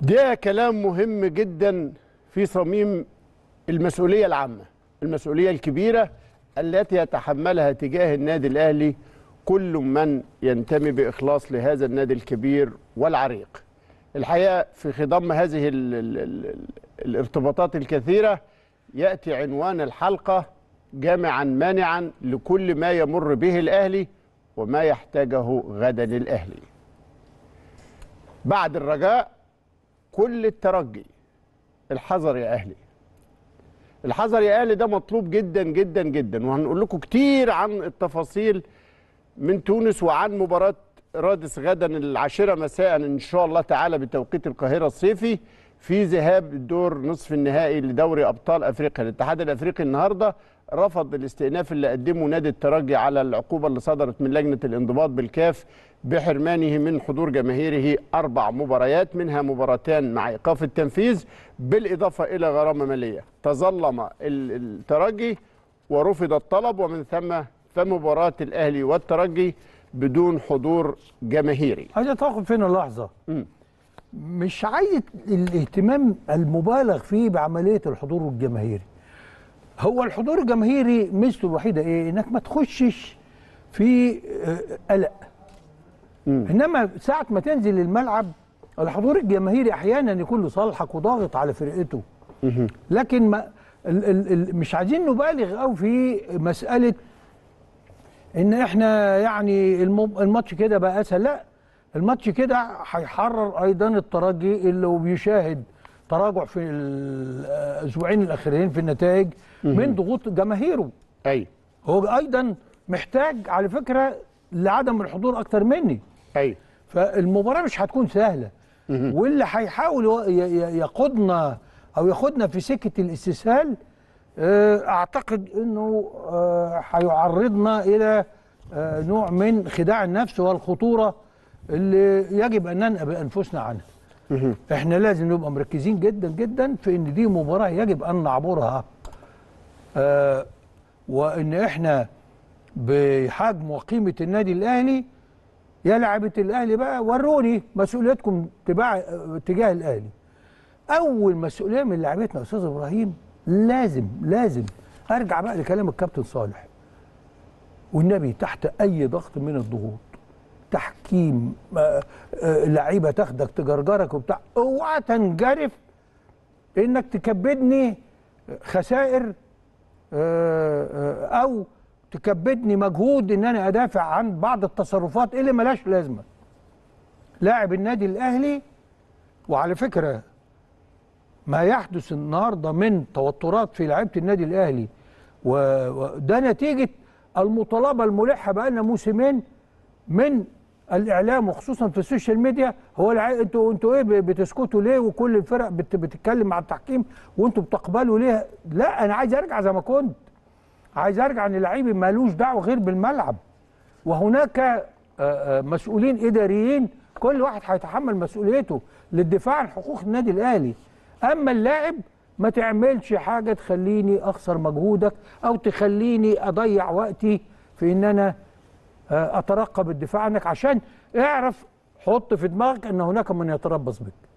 ده كلام مهم جدا في صميم المسؤولية العامة المسؤولية الكبيرة التي يتحملها تجاه النادي الأهلي كل من ينتمي بإخلاص لهذا النادي الكبير والعريق الحقيقة في خضم هذه الـ الـ الـ الارتباطات الكثيرة يأتي عنوان الحلقة جامعا مانعا لكل ما يمر به الأهلي وما يحتاجه غدا الأهلي بعد الرجاء كل الترجي الحذر يا اهلي الحذر يا اهلي ده مطلوب جدا جدا جدا وهنقول لكم كتير عن التفاصيل من تونس وعن مباراه رادس غدا العاشره مساء ان شاء الله تعالى بتوقيت القاهره الصيفي في ذهاب الدور نصف النهائي لدوري ابطال افريقيا الاتحاد الافريقي النهارده رفض الاستئناف اللي قدمه نادي الترجي على العقوبه اللي صدرت من لجنه الانضباط بالكاف بحرمانه من حضور جماهيره اربع مباريات منها مباراتان مع ايقاف التنفيذ بالاضافه الى غرامه ماليه تظلم الترجي ورفض الطلب ومن ثم فمباراه الاهلي والترجي بدون حضور جماهيري عايز اتوقف فين اللحظه مش عايز الاهتمام المبالغ فيه بعمليه الحضور الجماهيري هو الحضور الجماهيري ميزته الوحيده ايه انك ما تخشش في آه، قلق انما ساعه ما تنزل الملعب الحضور الجماهيري احيانا يكون لصالحك وضاغط على فرقته لكن ما ال ال ال مش عايزين نبالغ قوي في مساله ان احنا يعني الماتش كده بقى اسهل لا الماتش كده هيحرر ايضا الترجي اللي بيشاهد تراجع في الاسبوعين الاخرين في النتائج من ضغوط جماهيره ايوه هو ايضا محتاج على فكره لعدم الحضور اكتر مني ايوه فالمباراه مش هتكون سهله واللي هيحاول يقودنا او ياخدنا في سكه الاستسهال آه، اعتقد انه آه، هيعرضنا الى آه، نوع من خداع النفس والخطوره اللي يجب ان ننأى بانفسنا عنها احنا لازم نبقى مركزين جدا جدا في ان دي مباراه يجب ان نعبرها آه وان احنا بحجم وقيمه النادي الاهلي يا لعبه الاهلي بقى وروني مسؤوليتكم تجاه الاهلي اول مسؤوليه من لعبتنا استاذ ابراهيم لازم لازم ارجع بقى لكلام الكابتن صالح والنبي تحت اي ضغط من الضغوط تحكيم آه، آه، لعيبه تاخدك تجرجرك وبتاع اوعى تنجرف انك تكبدني خسائر آه، او تكبدني مجهود ان انا ادافع عن بعض التصرفات اللي ملاش لازمه لاعب النادي الاهلي وعلى فكره ما يحدث النهارده من توترات في لعيبه النادي الاهلي وده نتيجه المطالبه الملحه بقالنا موسمين من الاعلام وخصوصا في السوشيال ميديا هو انتوا انتوا ايه بتسكتوا ليه وكل الفرق بت... بتتكلم مع التحكيم وانتوا بتقبلوا ليه لا انا عايز ارجع زي ما كنت عايز ارجع ان لعيبي مالوش دعوه غير بالملعب وهناك آه، آه، مسؤولين اداريين كل واحد هيتحمل مسؤوليته للدفاع عن حقوق النادي الاهلي اما اللاعب ما تعملش حاجه تخليني اخسر مجهودك او تخليني اضيع وقتي في ان انا آه، اترقب الدفاع عنك عشان اعرف حط في دماغك ان هناك من يتربص بك